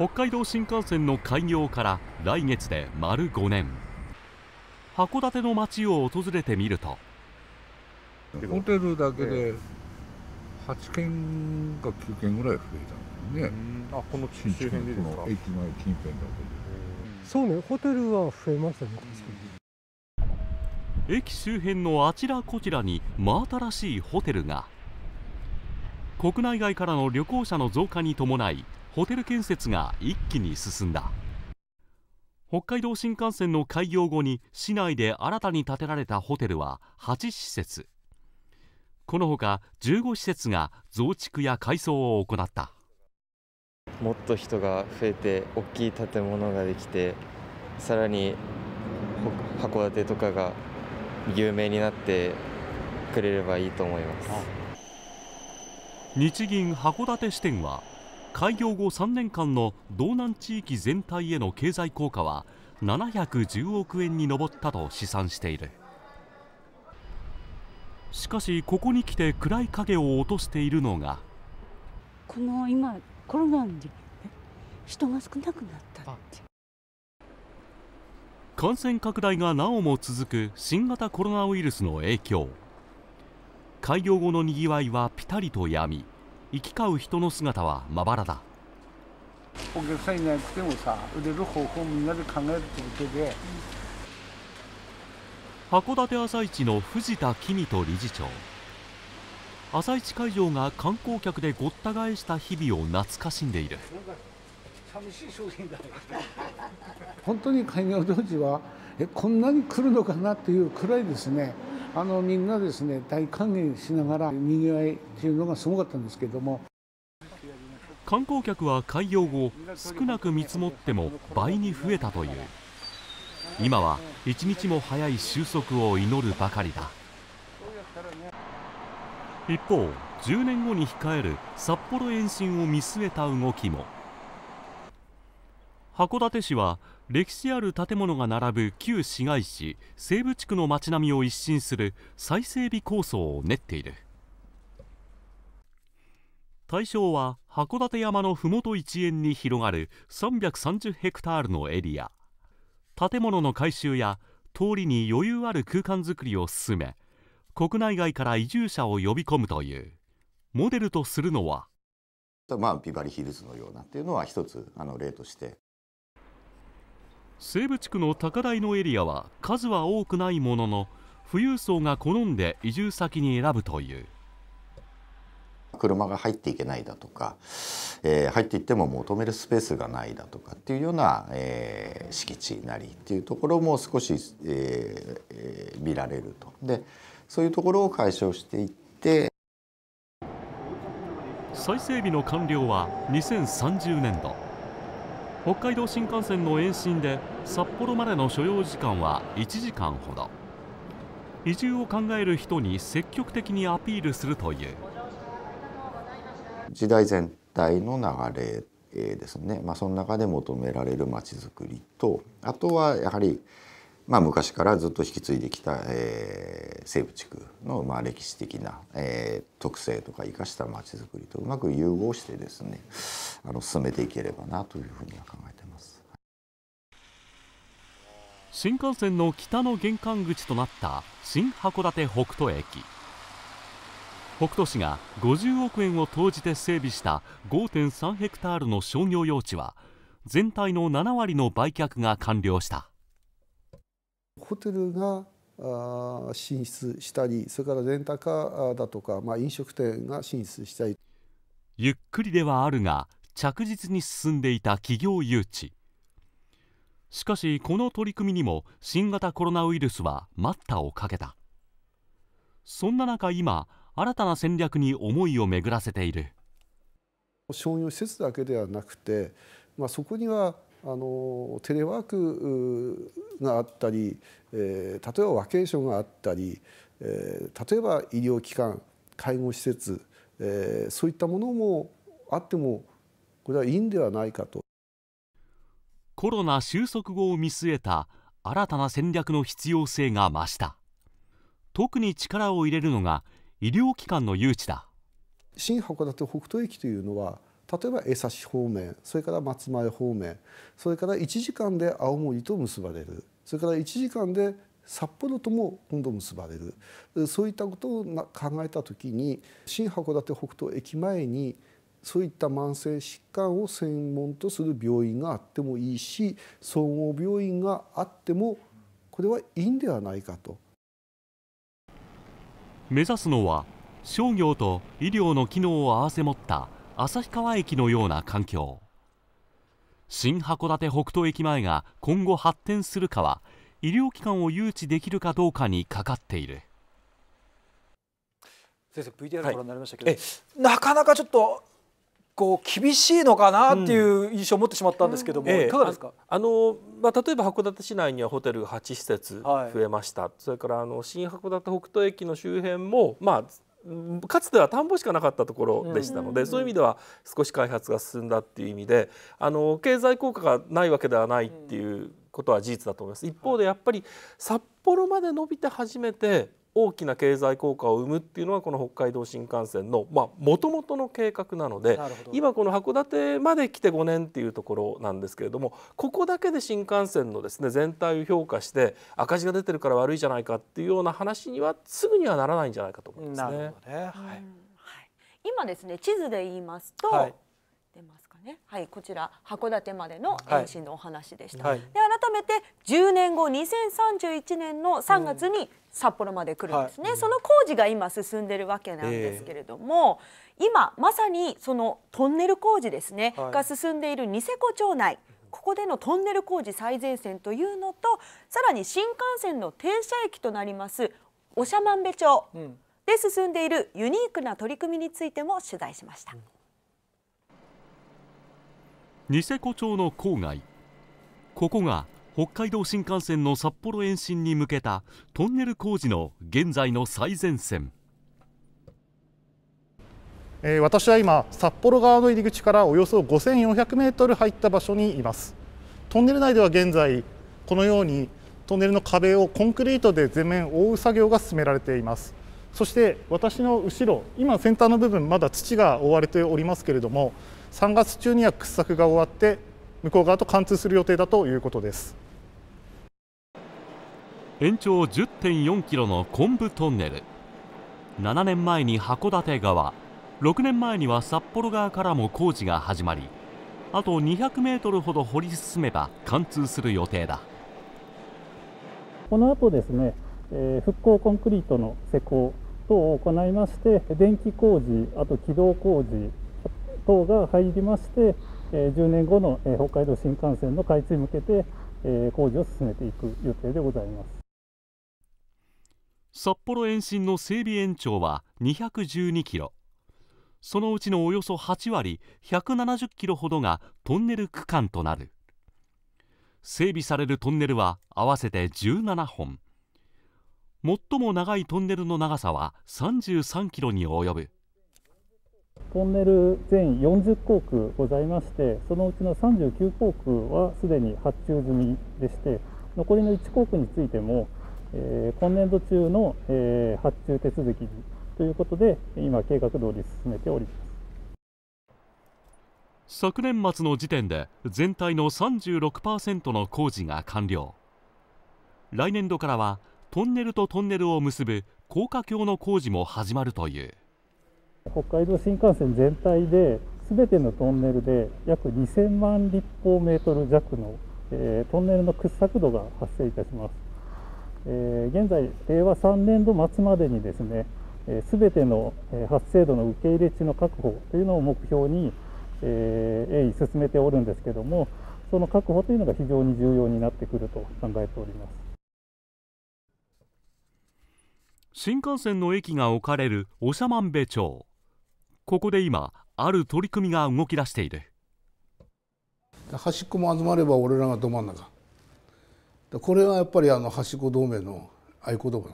北海道新幹線の開業から来月で丸5年函館の街を訪れてみるとホテルだけで8軒か9軒ぐらい増えたんだよね、あこの周辺でですか駅前近辺だけでそうねホテルは増えましたね駅周辺のあちらこちらに真新しいホテルが国内外からの旅行者の増加に伴いホテル建設が一気に進んだ北海道新幹線の開業後に市内で新たに建てられたホテルは8施設このほか15施設が増築や改装を行ったもっと人が増えて大きい建物ができてさらに函館とかが有名になってくれればいいと思います日銀函館支店は開業後3年間の道南地域全体への経済効果は710億円に上ったと試算しているしかしここに来て暗い影を落としているのがこの今コロナの人が少なくなったって感染拡大がなおも続く新型コロナウイルスの影響開業後のにぎわいはピタリとやみ行き交う人の姿はまばらだお客さんいなくてもさ売れる方法みんなで考えるってことで函館朝市の藤田公人理事長朝市会場が観光客でごった返した日々を懐かしんでいる寂しい商品だ本当に開業当時はえこんなに来るのかなっていうくらいですねあのみんなですね大歓迎しながらにぎわいというのがすごかったんですけども観光客は開業後少なく見積もっても倍に増えたという今は一日も早い収束を祈るばかりだ一方10年後に控える札幌延伸を見据えた動きも。函館市は歴史ある建物が並ぶ旧市街地西部地区の町並みを一新する再整備構想を練っている対象は函館山の麓一円に広がる330ヘクタールのエリア建物の改修や通りに余裕ある空間づくりを進め国内外から移住者を呼び込むというモデルとするのはまあ、ビバリヒルズのようなっていうのは一つあの例として西部地区の高台のエリアは数は多くないものの富裕層が好んで移住先に選ぶという車が入っていけないだとか、えー、入っていっても求めるスペースがないだとかっていうような、えー、敷地なりっていうところも少し、えーえー、見られるとでそういうところを解消していって再整備の完了は2030年度。北海道新幹線の延伸で札幌までの所要時間は1時間ほど移住を考える人に積極的にアピールするという時代全体の流れですね、まあ、その中で求められるまちづくりとあとはやはりまあ、昔からずっと引き継いできた、えー、西部地区の、まあ、歴史的な、えー、特性とか生かしたまちづくりとうまく融合してですねあの進めていければなというふうには考えてます。新幹線の北の玄関口となった新函館北斗駅北斗市が50億円を投じて整備した5.3ヘクタールの商業用地は全体の7割の売却が完了したホテルが進出したりそれからレンタカーだとか、まあ、飲食店が進出したりゆっくりではあるが着実に進んでいた企業誘致しかしこの取り組みにも新型コロナウイルスは待ったをかけたそんな中今新たな戦略に思いを巡らせている商業施設だけではなくて、まあ、そこにはあのテレワークがあったり、えー、例えばワケーションがあったり、えー、例えば医療機関介護施設、えー、そういったものもあってもこれはいいんではないかとコロナ収束後を見据えた新たな戦略の必要性が増した特に力を入れるのが医療機関の誘致だ新函館北斗駅というのは例えば江差方面それから松前方面それから1時間で青森と結ばれるそれから1時間で札幌とも今度結ばれるそういったことを考えた時に新函館北斗駅前にそういった慢性疾患を専門とする病院があってもいいし総合病院があってもこれはいいんではないかと目指すのは商業と医療の機能を併せ持った旭川駅のような環境新函館北斗駅前が今後発展するかは医療機関を誘致できるかどうかにかかっている先生 VTR ご覧になりましたけど、はい、なかなかちょっとこう厳しいのかなっていう印象を持ってしまったんですけども、うんいかがですかあの、まあ、例えば函館市内にはホテル8施設増えました、はい、それからあの新函館北斗駅の周辺も、まあ、かつては田んぼしかなかったところでしたので、そういう意味では少し開発が進んだっていう意味であの経済効果がないわけではないっていうことは事実だと思います。一方でやっぱり札幌まで伸びて初めて大きな経済効果を生むっていうのはこの北海道新幹線のもともとの計画なので今この函館まで来て5年っていうところなんですけれどもここだけで新幹線のですね全体を評価して赤字が出てるから悪いじゃないかっていうような話にはすぐにはならないんじゃないかと思いますね。なるほどねはい、今ですね地図で言いますと、はい、出ますね、はい、こちら函館までの延伸のお話でした、はい、で改めて10年後2031年の3月に札幌まで来るんですね、うんはい、その工事が今進んでるわけなんですけれども、えー、今まさにそのトンネル工事ですね、が進んでいるニセコ町内ここでのトンネル工事最前線というのとさらに新幹線の停車駅となります長万部町で進んでいるユニークな取り組みについても取材しました。うんニセコ町の郊外ここが北海道新幹線の札幌延伸に向けたトンネル工事の現在の最前線、えー、私は今札幌側の入り口からおよそ5400メートル入った場所にいますトンネル内では現在このようにトンネルの壁をコンクリートで全面覆う作業が進められていますそして私の後ろ今先端の部分まだ土が覆われておりますけれども3月中には掘削が終わって向こう側と貫通する予定だということです延長10.4キロの昆布トンネル7年前に函館側6年前には札幌側からも工事が始まりあと200メートルほど掘り進めば貫通する予定だこの後ですね、えー、復興コンクリートの施工等を行いまして電気工事あと軌道工事等が入りまして、え10年後の、え北海道新幹線の開通に向けて、え工事を進めていく予定でございます札幌延伸の整備延長は212キロそのうちのおよそ8割170キロほどがトンネル区間となる整備されるトンネルは合わせて17本最も長いトンネルの長さは33キロに及ぶトンネル全40工区ございましてそのうちの39工区はすでに発注済みでして残りの1工区についても、えー、今年度中の、えー、発注手続きということで今計画通り進めております昨年末の時点で全体の36%の工事が完了来年度からはトンネルとトンネルを結ぶ高架橋の工事も始まるという北海道新幹線全体で全てのトンネルで約2000万立方メートル弱の、えー、トンネルの掘削度が発生いたします、えー、現在令和3年度末までにですねすべ、えー、ての発生度の受け入れ地の確保というのを目標に、えー、鋭意進めておるんですけどもその確保というのが非常に重要になってくると考えております新幹線の駅が置かれる長万部町ここで今ある取り組みが動き出している端っこも集まれば俺らがど真ん中これはやっぱりあの端っこ同盟の合言葉